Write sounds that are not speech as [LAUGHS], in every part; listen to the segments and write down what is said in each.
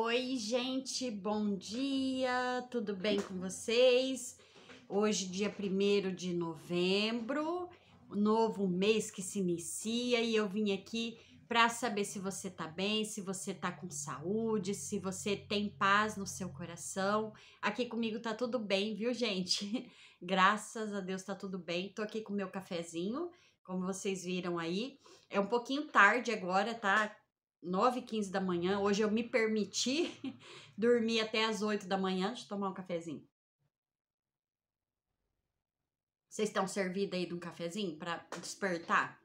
Oi, gente, bom dia, tudo bem com vocês? Hoje, dia 1 de novembro, novo mês que se inicia e eu vim aqui para saber se você tá bem, se você tá com saúde, se você tem paz no seu coração. Aqui comigo tá tudo bem, viu, gente? [LAUGHS] Graças a Deus tá tudo bem. Tô aqui com meu cafezinho, como vocês viram aí. É um pouquinho tarde agora, tá? 9 15 da manhã. Hoje eu me permiti [LAUGHS] dormir até as 8 da manhã. Deixa eu tomar um cafezinho. Vocês estão servidos aí de um cafezinho para despertar?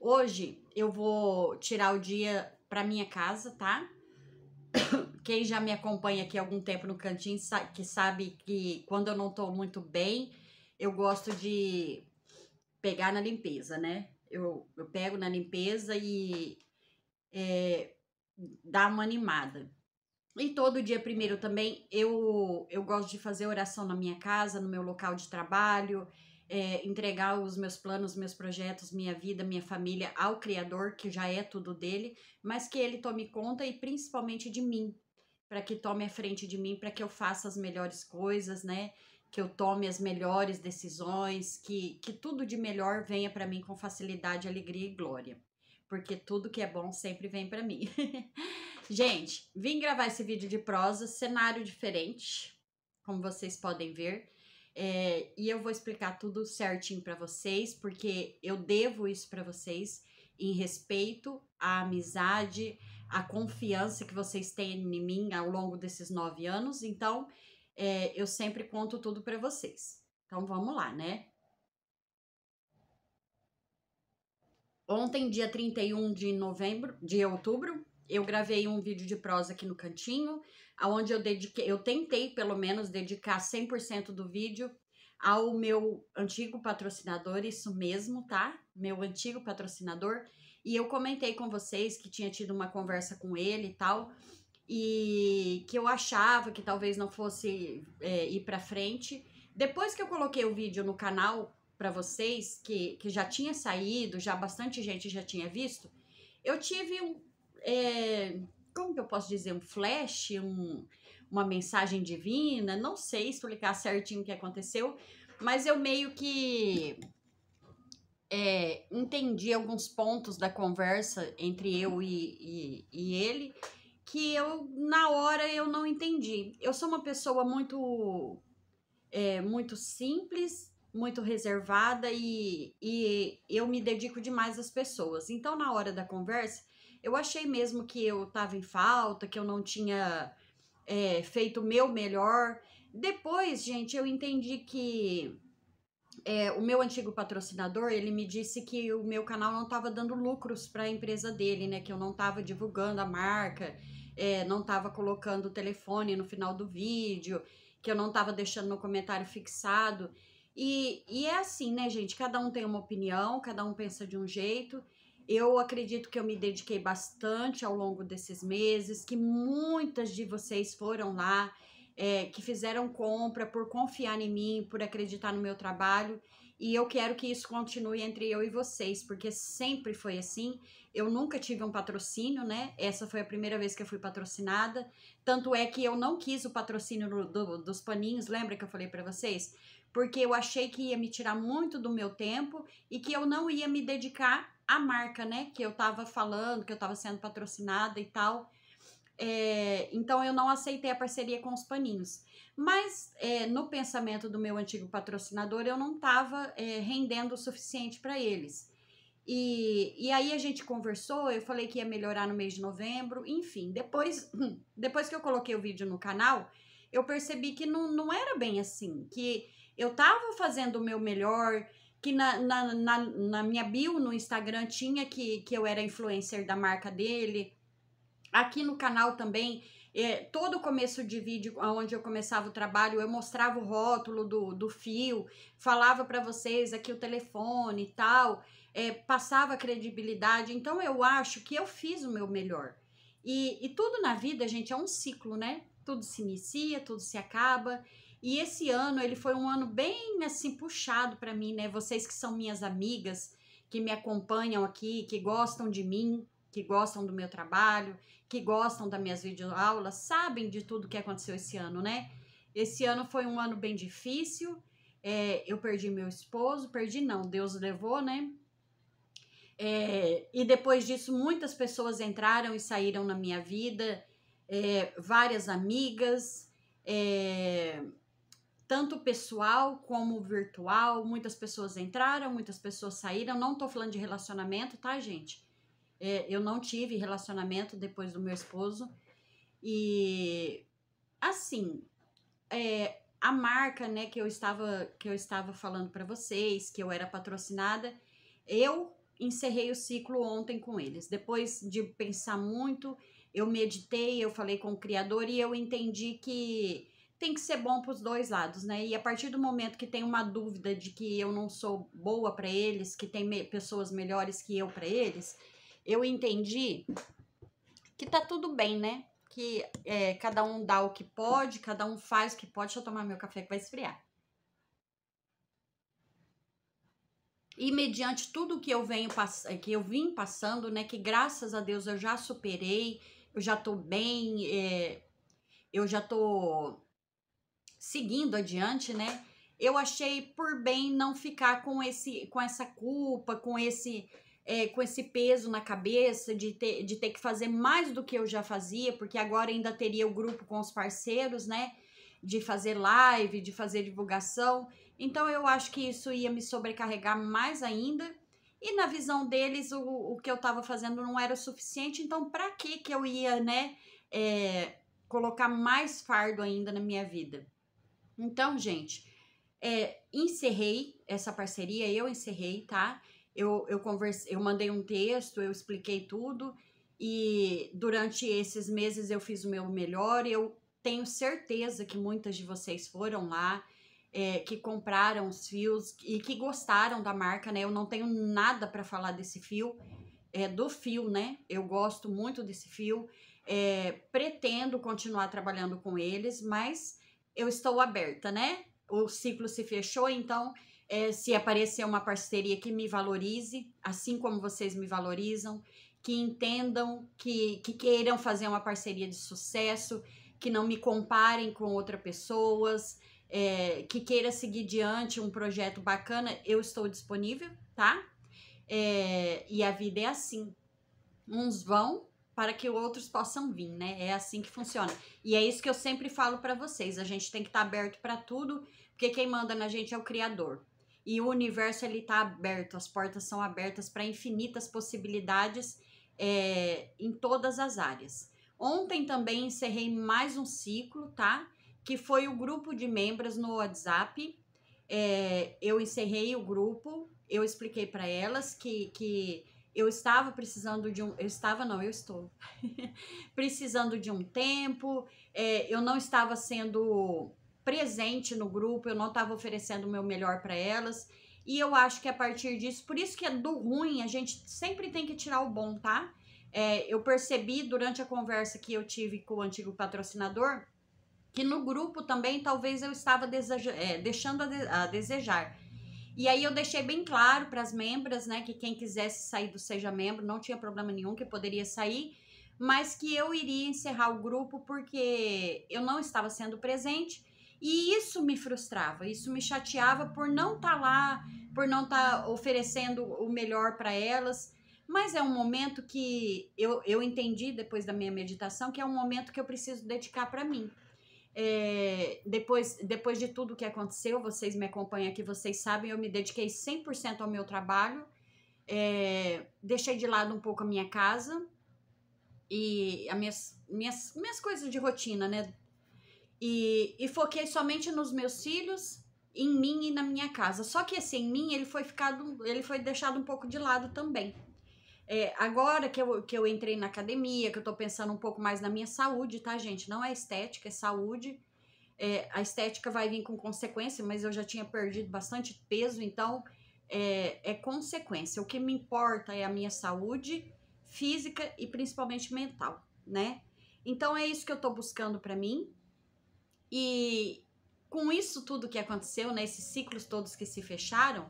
Hoje eu vou tirar o dia para minha casa, tá? [COUGHS] Quem já me acompanha aqui há algum tempo no cantinho sabe, que sabe que quando eu não tô muito bem, eu gosto de pegar na limpeza, né? Eu, eu pego na limpeza e é, dar uma animada. E todo dia primeiro também eu, eu gosto de fazer oração na minha casa, no meu local de trabalho, é, entregar os meus planos, meus projetos, minha vida, minha família ao Criador, que já é tudo dele, mas que ele tome conta e principalmente de mim, para que tome a frente de mim, para que eu faça as melhores coisas, né? Que eu tome as melhores decisões, que, que tudo de melhor venha para mim com facilidade, alegria e glória porque tudo que é bom sempre vem para mim. [LAUGHS] Gente, vim gravar esse vídeo de prosa, cenário diferente, como vocês podem ver. É, e eu vou explicar tudo certinho para vocês, porque eu devo isso para vocês em respeito à amizade, à confiança que vocês têm em mim ao longo desses nove anos. Então, é, eu sempre conto tudo para vocês. Então, vamos lá, né? Ontem, dia 31 de novembro, de outubro, eu gravei um vídeo de prosa aqui no cantinho, aonde eu dediquei, eu tentei pelo menos dedicar 100% do vídeo ao meu antigo patrocinador, isso mesmo, tá? Meu antigo patrocinador. E eu comentei com vocês que tinha tido uma conversa com ele e tal, e que eu achava que talvez não fosse é, ir para frente. Depois que eu coloquei o vídeo no canal, para vocês que, que já tinha saído, já bastante gente já tinha visto, eu tive um. É, como que eu posso dizer? Um flash, um, uma mensagem divina, não sei explicar certinho o que aconteceu, mas eu meio que é, entendi alguns pontos da conversa entre eu e, e, e ele que eu na hora eu não entendi. Eu sou uma pessoa muito é, muito simples muito reservada e, e eu me dedico demais às pessoas. Então, na hora da conversa, eu achei mesmo que eu estava em falta, que eu não tinha é, feito o meu melhor. Depois, gente, eu entendi que é, o meu antigo patrocinador, ele me disse que o meu canal não estava dando lucros para a empresa dele, né? Que eu não estava divulgando a marca, é, não estava colocando o telefone no final do vídeo, que eu não estava deixando no comentário fixado. E, e é assim, né, gente? Cada um tem uma opinião, cada um pensa de um jeito. Eu acredito que eu me dediquei bastante ao longo desses meses, que muitas de vocês foram lá, é, que fizeram compra por confiar em mim, por acreditar no meu trabalho. E eu quero que isso continue entre eu e vocês, porque sempre foi assim. Eu nunca tive um patrocínio, né? Essa foi a primeira vez que eu fui patrocinada. Tanto é que eu não quis o patrocínio do, dos paninhos, lembra que eu falei para vocês? porque eu achei que ia me tirar muito do meu tempo e que eu não ia me dedicar à marca, né? Que eu tava falando, que eu tava sendo patrocinada e tal. É, então eu não aceitei a parceria com os paninhos. Mas é, no pensamento do meu antigo patrocinador, eu não estava é, rendendo o suficiente para eles. E, e aí a gente conversou, eu falei que ia melhorar no mês de novembro, enfim. Depois, [CLEARS THROAT] depois que eu coloquei o vídeo no canal, eu percebi que não, não era bem assim, que eu estava fazendo o meu melhor, que na, na, na, na, minha bio no Instagram tinha que, que eu era influencer da marca dele. Aqui no canal também, eh, todo começo de vídeo onde eu começava o trabalho, eu mostrava o rótulo do, do fio, falava para vocês aqui o telefone e tal, é, passava credibilidade. Então eu acho que eu fiz o meu melhor. E, e tudo na vida, gente, é um ciclo, né? Tudo se inicia, tudo se acaba. E esse ano ele foi um ano bem assim puxado para mim, né? Vocês que são minhas amigas, que me acompanham aqui, que gostam de mim, que gostam do meu trabalho, que gostam das minhas videoaulas, sabem de tudo que aconteceu esse ano, né? Esse ano foi um ano bem difícil. É, eu perdi meu esposo, perdi não, Deus levou, né? É, e depois disso, muitas pessoas entraram e saíram na minha vida, é, várias amigas, é, tanto pessoal como virtual. Muitas pessoas entraram, muitas pessoas saíram. Não tô falando de relacionamento, tá, gente? É, eu não tive relacionamento depois do meu esposo. E assim, é, a marca, né, que eu estava que eu estava falando para vocês, que eu era patrocinada, eu encerrei o ciclo ontem com eles. Depois de pensar muito, eu meditei, eu falei com o criador e eu entendi que tem que ser bom para os dois lados, né? E a partir do momento que tem uma dúvida de que eu não sou boa para eles, que tem me pessoas melhores que eu para eles, eu entendi que tá tudo bem, né? Que é, cada um dá o que pode, cada um faz o que pode. Deixa eu tomar meu café que vai esfriar. E mediante tudo que eu venho que eu vim passando, né? Que graças a Deus eu já superei, eu já tô bem, é, eu já tô seguindo adiante, né? Eu achei por bem não ficar com esse, com essa culpa, com esse, é, com esse peso na cabeça de ter, de ter que fazer mais do que eu já fazia, porque agora ainda teria o grupo com os parceiros, né? De fazer live, de fazer divulgação. Então eu acho que isso ia me sobrecarregar mais ainda. E na visão deles, o, o que eu estava fazendo não era o suficiente, então para que que eu ia, né, é, colocar mais fardo ainda na minha vida? Então, gente, é, encerrei essa parceria, eu encerrei, tá? Eu, eu, conversei, eu mandei um texto, eu expliquei tudo e durante esses meses eu fiz o meu melhor. Eu tenho certeza que muitas de vocês foram lá, é, que compraram os fios e que gostaram da marca, né? Eu não tenho nada para falar desse fio, é, do fio, né? Eu gosto muito desse fio, é, pretendo continuar trabalhando com eles, mas eu estou aberta, né? O ciclo se fechou, então é, se aparecer uma parceria que me valorize, assim como vocês me valorizam, que entendam, que, que queiram fazer uma parceria de sucesso, que não me comparem com outras pessoas, é, que queira seguir diante um projeto bacana, eu estou disponível, tá? É, e a vida é assim. Uns vão, para que outros possam vir, né? É assim que funciona. E é isso que eu sempre falo para vocês. A gente tem que estar tá aberto para tudo, porque quem manda na gente é o Criador. E o universo ele está aberto, as portas são abertas para infinitas possibilidades é, em todas as áreas. Ontem também encerrei mais um ciclo, tá? Que foi o grupo de membros no WhatsApp. É, eu encerrei o grupo, eu expliquei para elas que, que eu estava precisando de um. Eu estava, não, eu estou. [LAUGHS] precisando de um tempo, é, eu não estava sendo presente no grupo, eu não estava oferecendo o meu melhor para elas. E eu acho que é a partir disso, por isso que é do ruim, a gente sempre tem que tirar o bom, tá? É, eu percebi durante a conversa que eu tive com o antigo patrocinador que no grupo também talvez eu estava é, deixando a, de a desejar e aí eu deixei bem claro para as membras, né, que quem quisesse sair do Seja Membro, não tinha problema nenhum, que poderia sair, mas que eu iria encerrar o grupo porque eu não estava sendo presente e isso me frustrava, isso me chateava por não estar tá lá, por não estar tá oferecendo o melhor para elas. Mas é um momento que eu, eu entendi depois da minha meditação que é um momento que eu preciso dedicar para mim. É, depois, depois de tudo que aconteceu, vocês me acompanham aqui, vocês sabem, eu me dediquei 100% ao meu trabalho, é, deixei de lado um pouco a minha casa e as minhas, minhas, minhas coisas de rotina, né? E, e foquei somente nos meus filhos, em mim e na minha casa. Só que esse em mim, ele foi ficado, ele foi deixado um pouco de lado também. É, agora que eu, que eu entrei na academia, que eu tô pensando um pouco mais na minha saúde, tá, gente? Não é estética, é saúde. É, a estética vai vir com consequência, mas eu já tinha perdido bastante peso, então é, é consequência. O que me importa é a minha saúde física e principalmente mental, né? Então é isso que eu tô buscando para mim. E com isso tudo que aconteceu, né, esses ciclos todos que se fecharam,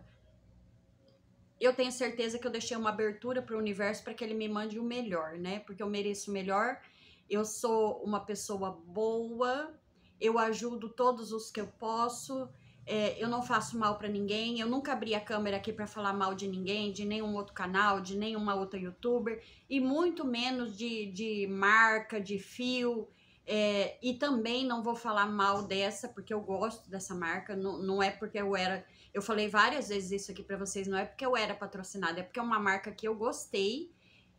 eu tenho certeza que eu deixei uma abertura para o universo para que ele me mande o melhor, né? Porque eu mereço o melhor. Eu sou uma pessoa boa. Eu ajudo todos os que eu posso. É, eu não faço mal para ninguém. Eu nunca abri a câmera aqui para falar mal de ninguém, de nenhum outro canal, de nenhuma outra youtuber e muito menos de, de marca, de fio é, e também não vou falar mal dessa, porque eu gosto dessa marca. Não, não é porque eu era. Eu falei várias vezes isso aqui para vocês, não é porque eu era patrocinada, é porque é uma marca que eu gostei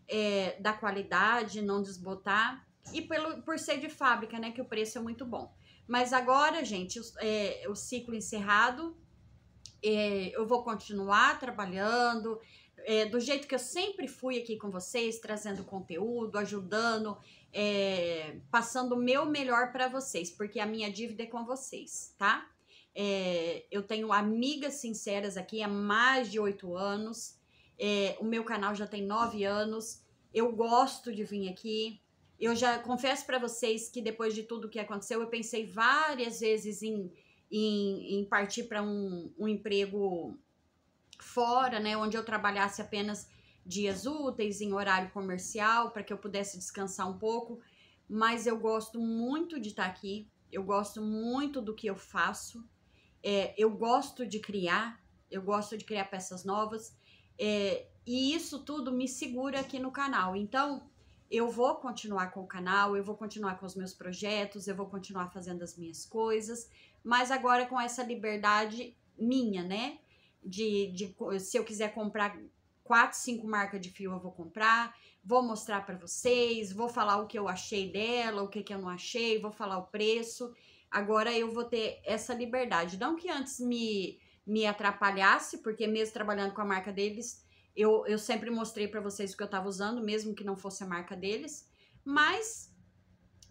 é, da qualidade, não desbotar. E pelo, por ser de fábrica, né? Que o preço é muito bom. Mas agora, gente, o, é, o ciclo encerrado, é, eu vou continuar trabalhando. É, do jeito que eu sempre fui aqui com vocês, trazendo conteúdo, ajudando, é, passando o meu melhor para vocês, porque a minha dívida é com vocês, tá? É, eu tenho amigas sinceras aqui há mais de oito anos. É, o meu canal já tem nove anos. Eu gosto de vir aqui. Eu já confesso para vocês que depois de tudo que aconteceu, eu pensei várias vezes em, em, em partir para um, um emprego fora, né, onde eu trabalhasse apenas dias úteis, em horário comercial, para que eu pudesse descansar um pouco. Mas eu gosto muito de estar tá aqui, eu gosto muito do que eu faço, é, eu gosto de criar, eu gosto de criar peças novas, é, e isso tudo me segura aqui no canal. Então, eu vou continuar com o canal, eu vou continuar com os meus projetos, eu vou continuar fazendo as minhas coisas, mas agora com essa liberdade minha, né? De, de se eu quiser comprar quatro, cinco marcas de fio eu vou comprar, vou mostrar para vocês, vou falar o que eu achei dela, o que, que eu não achei, vou falar o preço. Agora eu vou ter essa liberdade. Não que antes me, me atrapalhasse, porque mesmo trabalhando com a marca deles, eu, eu sempre mostrei para vocês o que eu estava usando, mesmo que não fosse a marca deles. Mas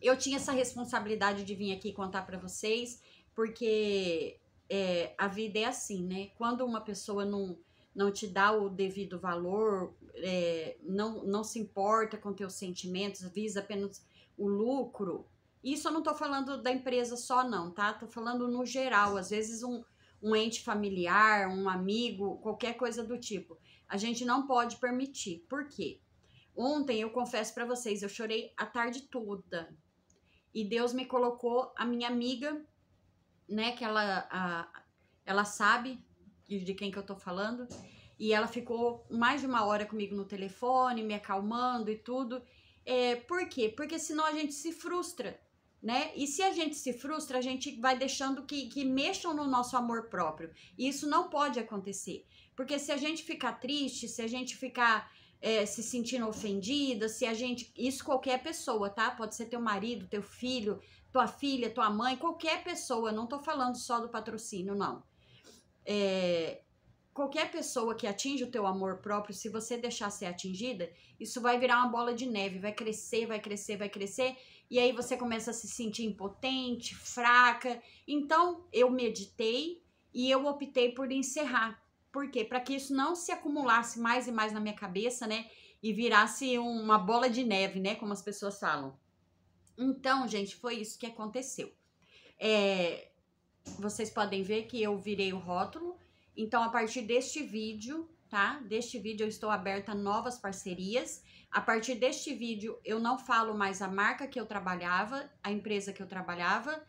eu tinha essa responsabilidade de vir aqui contar para vocês, porque é, a vida é assim, né? Quando uma pessoa não não te dá o devido valor, é, não, não se importa com teus sentimentos, visa apenas o lucro. Isso eu não estou falando da empresa só, não, tá? estou falando no geral. Às vezes, um, um ente familiar, um amigo, qualquer coisa do tipo. A gente não pode permitir. Por quê? Ontem, eu confesso para vocês, eu chorei a tarde toda. E Deus me colocou a minha amiga, né? Que ela, a, ela sabe de quem que eu tô falando. E ela ficou mais de uma hora comigo no telefone, me acalmando e tudo. É, por quê? Porque senão a gente se frustra, né? E se a gente se frustra, a gente vai deixando que, que mexam no nosso amor próprio. E isso não pode acontecer. Porque se a gente ficar triste, se a gente ficar é, se sentindo ofendida, se a gente. Isso qualquer pessoa, tá? Pode ser teu marido, teu filho, tua filha, tua mãe, qualquer pessoa. Não tô falando só do patrocínio, não é, qualquer pessoa que atinge o teu amor próprio, se você deixar ser atingida, isso vai virar uma bola de neve, vai crescer, vai crescer, vai crescer, e aí você começa a se sentir impotente, fraca. Então, eu meditei e eu optei por encerrar. Por quê? Para que isso não se acumulasse mais e mais na minha cabeça, né? E virasse uma bola de neve, né? Como as pessoas falam. Então, gente, foi isso que aconteceu. É, vocês podem ver que eu virei o rótulo. Então, a partir deste vídeo, tá? Deste vídeo eu estou aberta a novas parcerias. A partir deste vídeo eu não falo mais a marca que eu trabalhava, a empresa que eu trabalhava.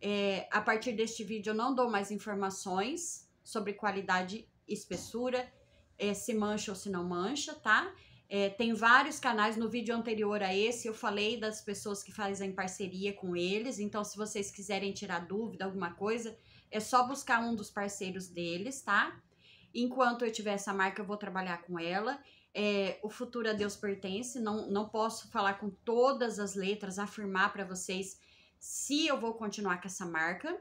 É, a partir deste vídeo eu não dou mais informações sobre qualidade espessura, é, se mancha ou se não mancha, tá? É, tem vários canais. No vídeo anterior a esse, eu falei das pessoas que fazem parceria com eles. Então, se vocês quiserem tirar dúvida, alguma coisa, é só buscar um dos parceiros deles, tá? Enquanto eu tiver essa marca, eu vou trabalhar com ela. É, o futuro a Deus pertence. Não, não posso falar com todas as letras, afirmar para vocês se eu vou continuar com essa marca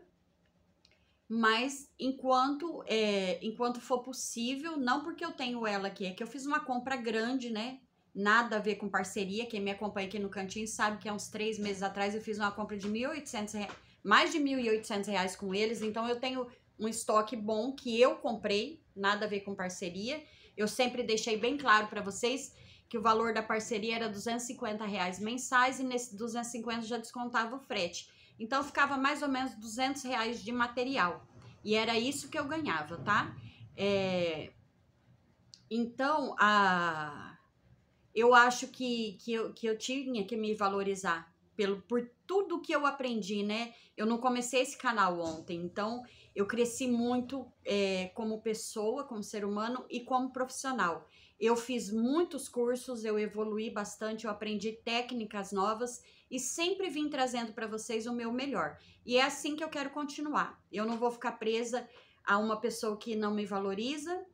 mas enquanto é, enquanto for possível, não porque eu tenho ela aqui, é que eu fiz uma compra grande, né? Nada a ver com parceria. Quem me acompanha aqui no cantinho sabe que há uns três meses atrás eu fiz uma compra de 1.800 reais, mais de 1.800 reais com eles. Então eu tenho um estoque bom que eu comprei, nada a ver com parceria. Eu sempre deixei bem claro para vocês que o valor da parceria era 250 reais mensais e nesse 250 já descontava o frete. Então ficava mais ou menos 200 reais de material. E era isso que eu ganhava, tá? É... Então, a... eu acho que, que, eu, que eu tinha que me valorizar pelo, por tudo que eu aprendi, né? Eu não comecei esse canal ontem, então eu cresci muito é, como pessoa, como ser humano e como profissional. Eu fiz muitos cursos, eu evolui bastante, eu aprendi técnicas novas e sempre vim trazendo para vocês o meu melhor. E é assim que eu quero continuar. Eu não vou ficar presa a uma pessoa que não me valoriza,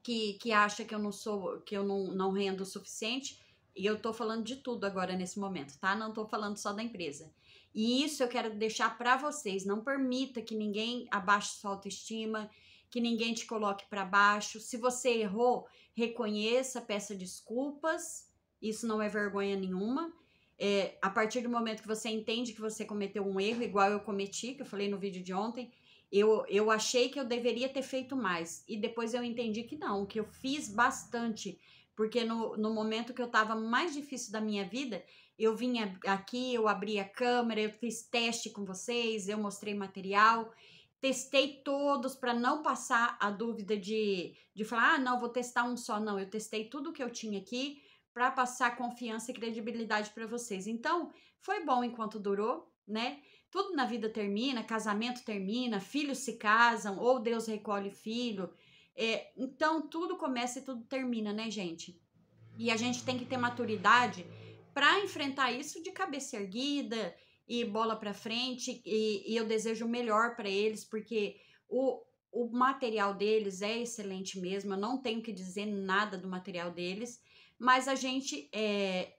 que, que acha que eu não sou, que eu não, não rendo o suficiente. E eu tô falando de tudo agora nesse momento, tá? Não tô falando só da empresa. E isso eu quero deixar para vocês. Não permita que ninguém abaixe sua autoestima, que ninguém te coloque para baixo. Se você errou, reconheça, peça desculpas. Isso não é vergonha nenhuma. É, a partir do momento que você entende que você cometeu um erro, igual eu cometi, que eu falei no vídeo de ontem, eu, eu achei que eu deveria ter feito mais. E depois eu entendi que não, que eu fiz bastante. Porque no, no momento que eu estava mais difícil da minha vida, eu vim aqui, eu abri a câmera, eu fiz teste com vocês, eu mostrei material, testei todos para não passar a dúvida de, de falar, ah, não, vou testar um só. Não, eu testei tudo que eu tinha aqui para passar confiança e credibilidade para vocês. Então, foi bom enquanto durou, né? Tudo na vida termina, casamento termina, filhos se casam, ou Deus recolhe filho. É, então, tudo começa e tudo termina, né, gente? E a gente tem que ter maturidade para enfrentar isso de cabeça erguida e bola para frente. E, e, eu desejo o melhor para eles, porque o, o material deles é excelente mesmo. Eu não tenho que dizer nada do material deles mas a gente é,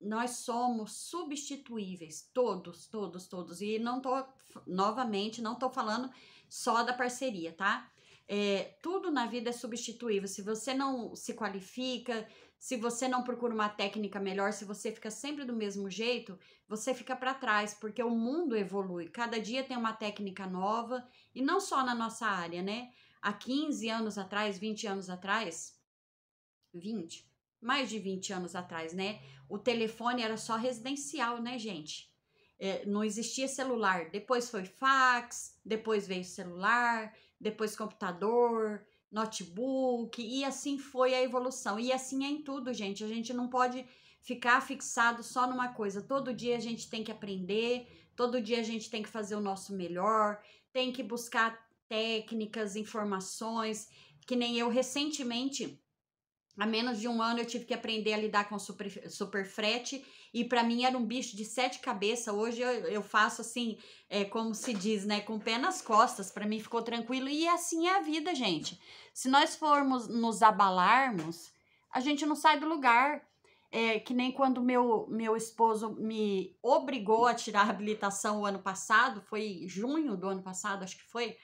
nós somos substituíveis, todos, todos, todos. E não tô, novamente, não tô falando só da parceria, tá? É, tudo na vida é substituível. Se você não se qualifica, se você não procura uma técnica melhor, se você fica sempre do mesmo jeito, você fica para trás, porque o mundo evolui. Cada dia tem uma técnica nova, e não só na nossa área, né? Há 15 anos atrás, 20 anos atrás, 20, mais de 20 anos atrás, né? O telefone era só residencial, né, gente? É, não existia celular. Depois foi fax, depois veio celular, depois computador, notebook, e assim foi a evolução. E assim é em tudo, gente. A gente não pode ficar fixado só numa coisa. Todo dia a gente tem que aprender, todo dia a gente tem que fazer o nosso melhor, tem que buscar técnicas, informações, que nem eu recentemente Há menos de um ano eu tive que aprender a lidar com super, super frete e para mim era um bicho de sete cabeças. Hoje eu, eu faço assim, é, como se diz, né, com o pé nas costas. Para mim ficou tranquilo e assim é a vida, gente. Se nós formos nos abalarmos, a gente não sai do lugar. É, que nem quando meu, meu esposo me obrigou a tirar a habilitação o ano passado, foi junho do ano passado, acho que foi.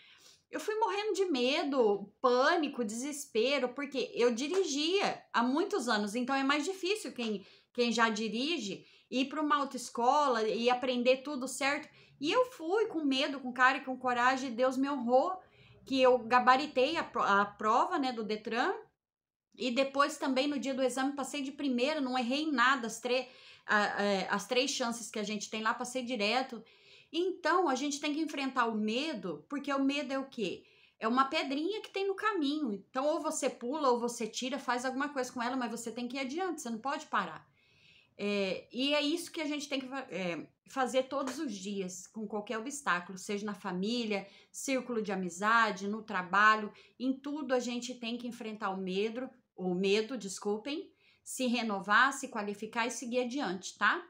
Eu fui morrendo de medo, pânico, desespero, porque eu dirigia há muitos anos, então é mais difícil quem, quem já dirige ir para uma autoescola e aprender tudo certo. E eu fui com medo, com cara e com coragem, Deus me honrou que eu gabaritei a, prova né, do Detran. E depois também no dia do exame passei de primeira, não errei em nada, as, é, as três chances que a gente tem lá, passei direto. Então, a gente tem que enfrentar o medo, porque o medo é o quê? É uma pedrinha que tem no caminho. Então, ou você pula, ou você tira, faz alguma coisa com ela, mas você tem que ir adiante, você não pode parar. É, e é isso que a gente tem que é, fazer todos os dias, com qualquer obstáculo, seja na família, círculo de amizade, no trabalho, em tudo a gente tem que enfrentar o medo, o medo, desculpem, se renovar, se qualificar e seguir adiante, tá?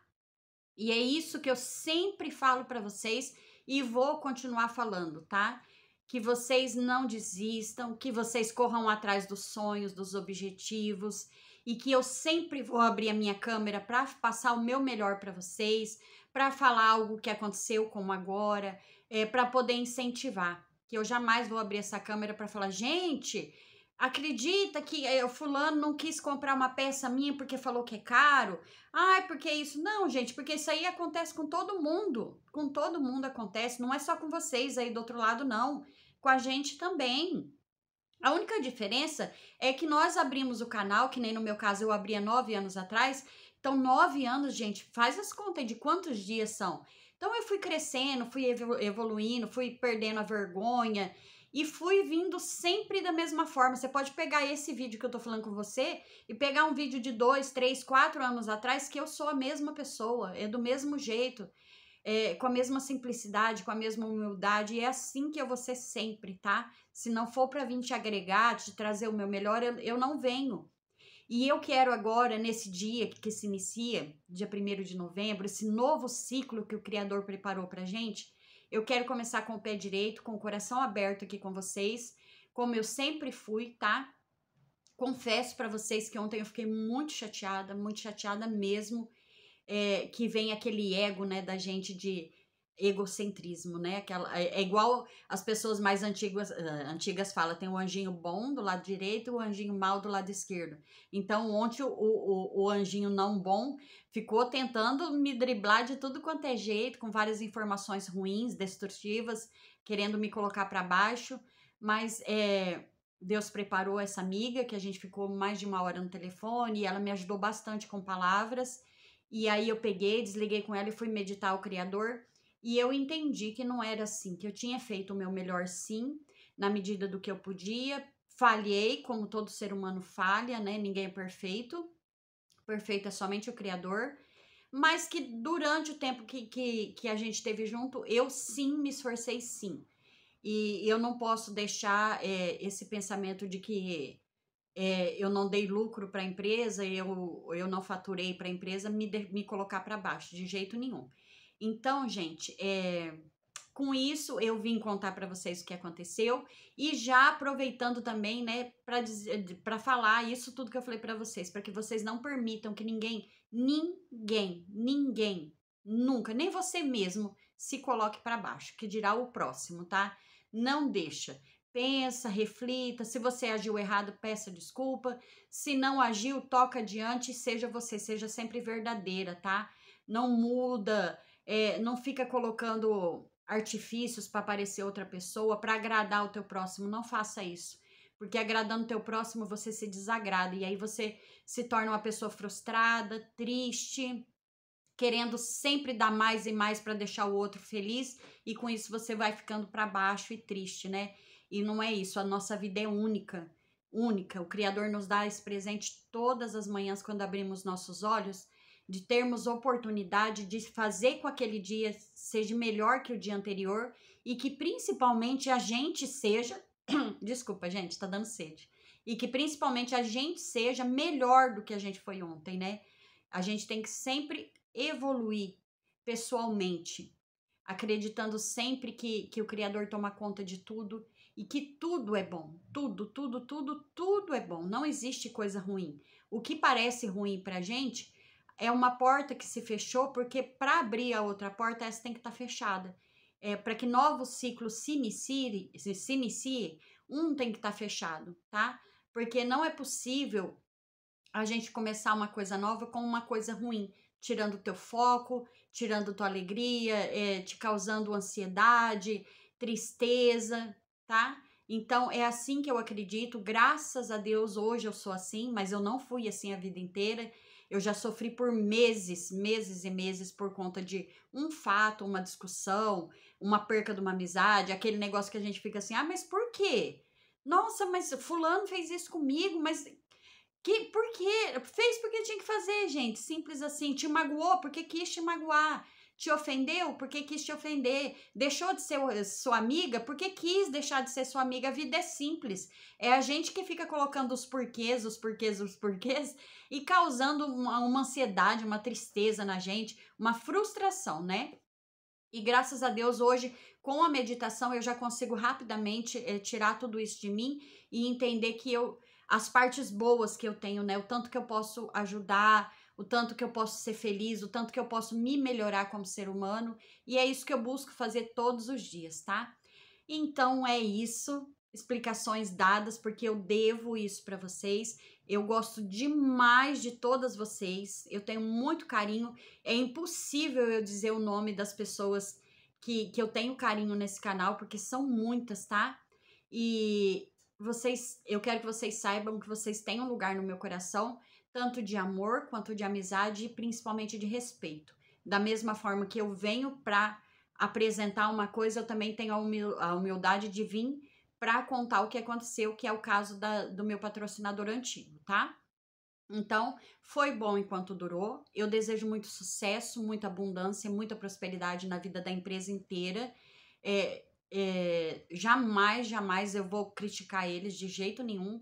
E é isso que eu sempre falo para vocês e vou continuar falando, tá? Que vocês não desistam, que vocês corram atrás dos sonhos, dos objetivos e que eu sempre vou abrir a minha câmera para passar o meu melhor para vocês, para falar algo que aconteceu como agora, é, eh, para poder incentivar. Que eu jamais vou abrir essa câmera para falar, gente, acredita que é, o fulano não quis comprar uma peça minha porque falou que é caro. Ai, porque isso? Não, gente, porque isso aí acontece com todo mundo. Com todo mundo acontece, não é só com vocês aí do outro lado não, com a gente também. A única diferença é que nós abrimos o canal, que nem no meu caso eu abria nove anos atrás. Então, nove anos, gente, faz as contas de quantos dias são. Então, eu fui crescendo, fui evolu evoluindo, fui perdendo a vergonha, e fui vindo sempre da mesma forma. Você pode pegar esse vídeo que eu tô falando com você e pegar um vídeo de dois, três, quatro anos atrás que eu sou a mesma pessoa, é do mesmo jeito, é, com a mesma simplicidade, com a mesma humildade. E é assim que eu vou ser sempre, tá? Se não for para vir te agregar, te trazer o meu melhor, eu, eu não venho. E eu quero agora, nesse dia que se inicia, dia 1 de novembro, esse novo ciclo que o Criador preparou para gente, eu quero começar com o pé direito, com o coração aberto aqui com vocês, como eu sempre fui, tá? Confesso para vocês que ontem eu fiquei muito chateada, muito chateada mesmo, é, que vem aquele ego, né, da gente de egocentrismo, né? Aquela, é, é igual as pessoas mais antigas, ah, antigas falam, tem o anjinho bom do lado direito e o anjinho mal do lado esquerdo. Então, ontem o, o, o, anjinho não bom ficou tentando me driblar de tudo quanto é jeito, com várias informações ruins, destrutivas, querendo me colocar para baixo, mas é, Deus preparou essa amiga que a gente ficou mais de uma hora no telefone e ela me ajudou bastante com palavras. E aí eu peguei, desliguei com ela e fui meditar o Criador e eu entendi que não era assim, que eu tinha feito o meu melhor sim, na medida do que eu podia. Falhei, como todo ser humano falha, né? Ninguém é perfeito. Perfeito é somente o Criador. Mas que durante o tempo que, que, que a gente teve junto, eu sim me esforcei sim. E eu não posso deixar é, esse pensamento de que é, eu não dei lucro para a empresa, eu, eu não faturei para a empresa, me, de, me colocar para baixo, de jeito nenhum. Então, gente, é, com isso eu vim contar para vocês o que aconteceu e já aproveitando também, né, para falar isso tudo que eu falei para vocês, para que vocês não permitam que ninguém, ninguém, ninguém, nunca, nem você mesmo se coloque para baixo, que dirá o próximo, tá? Não deixa. Pensa, reflita, se você agiu errado, peça desculpa. Se não agiu, toca adiante, seja você, seja sempre verdadeira, tá? Não muda é, não fica colocando artifícios para parecer outra pessoa, para agradar o teu próximo. Não faça isso. Porque agradando o teu próximo, você se desagrada. E aí você se torna uma pessoa frustrada, triste, querendo sempre dar mais e mais para deixar o outro feliz. E com isso você vai ficando para baixo e triste, né? E não é isso. A nossa vida é única. Única. O Criador nos dá esse presente todas as manhãs quando abrimos nossos olhos de termos oportunidade de fazer com aquele dia seja melhor que o dia anterior e que principalmente a gente seja, [CLEARS THROAT] desculpa, gente, tá dando sede. E que principalmente a gente seja melhor do que a gente foi ontem, né? A gente tem que sempre evoluir pessoalmente, acreditando sempre que, que o Criador toma conta de tudo e que tudo é bom. Tudo, tudo, tudo, tudo é bom. Não existe coisa ruim. O que parece ruim pra gente é uma porta que se fechou, porque para abrir a outra porta, essa tem que estar tá fechada. É, para que novos ciclos se iniciem, se inicie, um tem que estar tá fechado, tá? Porque não é possível a gente começar uma coisa nova com uma coisa ruim, tirando o teu foco, tirando tua alegria, é, te causando ansiedade, tristeza, tá? Então é assim que eu acredito. Graças a Deus hoje eu sou assim, mas eu não fui assim a vida inteira. Eu já sofri por meses, meses e meses por conta de um fato, uma discussão, uma perca de uma amizade, aquele negócio que a gente fica assim: ah, mas por quê? Nossa, mas Fulano fez isso comigo, mas que, por quê? Fez porque tinha que fazer, gente. Simples assim. Te magoou porque quis te magoar te ofendeu porque quis te ofender, deixou de ser sua amiga porque quis deixar de ser sua amiga. A vida é simples. É a gente que fica colocando os porquês, os porquês, os porquês e causando uma, uma ansiedade, uma tristeza na gente, uma frustração, né? E graças a Deus hoje, com a meditação, eu já consigo rapidamente eh, tirar tudo isso de mim e entender que eu as partes boas que eu tenho, né? O tanto que eu posso ajudar o tanto que eu posso ser feliz, o tanto que eu posso me melhorar como ser humano, e é isso que eu busco fazer todos os dias, tá? Então é isso, explicações dadas, porque eu devo isso para vocês. Eu gosto demais de todas vocês, eu tenho muito carinho. É impossível eu dizer o nome das pessoas que, que eu tenho carinho nesse canal, porque são muitas, tá? E vocês, eu quero que vocês saibam que vocês têm um lugar no meu coração tanto de amor quanto de amizade e principalmente de respeito. Da mesma forma que eu venho para apresentar uma coisa, eu também tenho a humildade de vir para contar o que aconteceu, que é o caso da, do meu patrocinador antigo, tá? Então, foi bom enquanto durou. Eu desejo muito sucesso, muita abundância, muita prosperidade na vida da empresa inteira. É, é, jamais, jamais eu vou criticar eles de jeito nenhum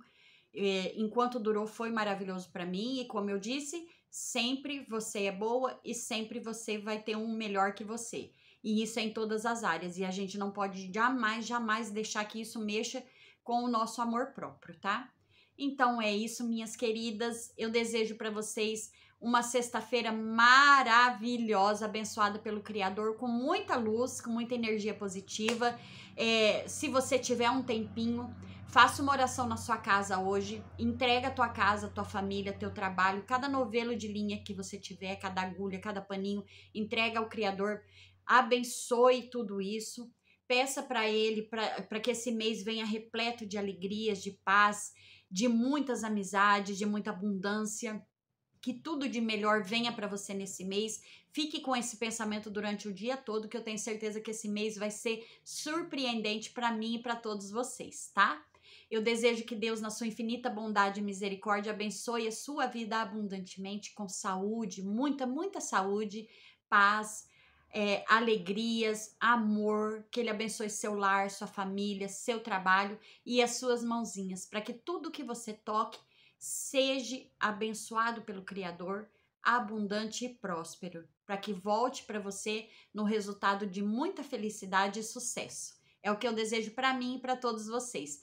é, enquanto durou foi maravilhoso para mim e como eu disse, sempre você é boa e sempre você vai ter um melhor que você. E isso é em todas as áreas e a gente não pode jamais, jamais deixar que isso mexa com o nosso amor próprio, tá? Então é isso, minhas queridas. Eu desejo para vocês uma sexta-feira maravilhosa, abençoada pelo Criador, com muita luz, com muita energia positiva. É, se você tiver um tempinho, Faça uma oração na sua casa hoje, entrega a tua casa, tua família, teu trabalho, cada novelo de linha que você tiver, cada agulha, cada paninho, entrega ao Criador, abençoe tudo isso, peça para Ele para que esse mês venha repleto de alegrias, de paz, de muitas amizades, de muita abundância, que tudo de melhor venha para você nesse mês. Fique com esse pensamento durante o dia todo, que eu tenho certeza que esse mês vai ser surpreendente para mim e para todos vocês, tá? Eu desejo que Deus, na sua infinita bondade e misericórdia, abençoe a sua vida abundantemente, com saúde, muita, muita saúde, paz, é, alegrias, amor, que Ele abençoe seu lar, sua família, seu trabalho e as suas mãozinhas, para que tudo que você toque seja abençoado pelo Criador, abundante e próspero, para que volte para você no resultado de muita felicidade e sucesso. É o que eu desejo para mim e para todos vocês.